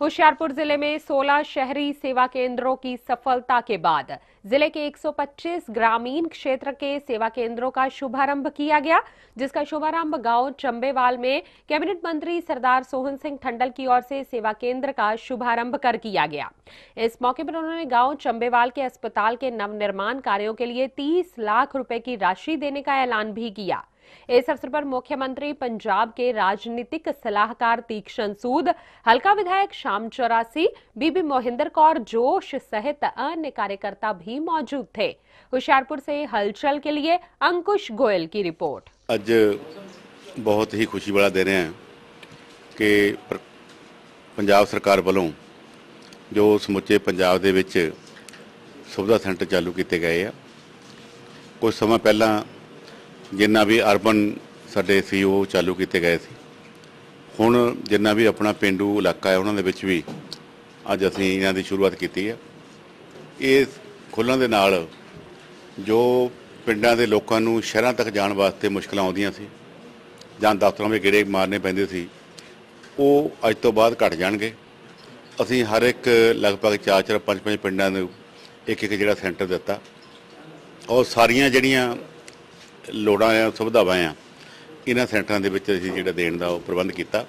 होशियारपुर जिले में 16 शहरी सेवा केंद्रों की सफलता के बाद जिले के 125 ग्रामीण क्षेत्र के सेवा केंद्रों का शुभारंभ किया गया जिसका शुभारंभ गांव चंबेवाल में कैबिनेट मंत्री सरदार सोहन सिंह ठंडल की ओर से सेवा केंद्र का शुभारंभ कर किया गया इस मौके पर उन्होंने गांव चंबेवाल के अस्पताल के नवनिर्माण कार्यो के लिए तीस लाख रूपये की राशि देने का ऐलान भी किया इस अवसर पर मुख्यमंत्री पंजाब के राजनीतिक सलाहकार तीक्षण सूद हल्का विधायक श्याम चौरासी बीबी मोहिंदर कौर जोश सहित अन्य कार्यकर्ता भी मौजूद थे होशियारपुर से हलचल के लिए अंकुश गोयल की रिपोर्ट आज बहुत ही खुशी बड़ा दे रहे हैं कि पंजाब सरकार वालों जो समुचे पंजाब सुविधा सेंटर चालू किए गए ਕੀਤੇ ਗਏ ਆ ਕੁਝ ਜਿੰਨਾ ਵੀ ਅਰਬਨ ਸਾਡੇ ਸੀਓ e ਚਾਲੂ ਕੀਤੇ ਗਏ ਸੀ ਹੁਣ ਜਿੰਨਾ ਵੀ ਆਪਣਾ ਪਿੰਡੂ ਇਲਾਕਾ ਹੈ ਉਹਨਾਂ ਦੇ ਵਿੱਚ ਵੀ ਅੱਜ ਅਸੀਂ ਇਹਨਾਂ ਦੀ ਸ਼ੁਰੂਆਤ ਕੀਤੀ ਹੈ ਇਹ ਖੋਲਣ ਦੇ ਨਾਲ ਜੋ ਪਿੰਡਾਂ ਦੇ ਲੋਕਾਂ ਨੂੰ ਸ਼ਹਿਰਾਂ ਤੱਕ ਜਾਣ ਵਾਸਤੇ ਮੁਸ਼ਕਲਾਂ ਆਉਂਦੀਆਂ ਸੀ ਜਾਂ ਦਫ਼ਤਰਾਂ ਵਿੱਚ ਗੇੜੇ ਮਾਰਨੇ ਪੈਂਦੇ ਸੀ ਉਹ ਅੱਜ ਤੋਂ ਬਾਅਦ ਘਟ ਜਾਣਗੇ ਅਸੀਂ ਹਰ ਇੱਕ ਲਗਭਗ 4-4 5-5 ਪਿੰਡਾਂ ਨੂੰ ਇੱਕ ਇੱਕ ਜਿਹੜਾ ਸੈਂਟਰ ਦਿੱਤਾ ਔਰ ਸਾਰੀਆਂ ਜਿਹੜੀਆਂ ਲੋੜਾਂ ਆ ਸੁਵਿਧਾਵਾਂ ਆ ਇਹਨਾਂ ਸੈਂਟਰਾਂ ਦੇ ਵਿੱਚ ਅਸੀਂ ਜਿਹੜਾ ਦੇਣ ਦਾ ਉਹ ਪ੍ਰਬੰਧ ਕੀਤਾ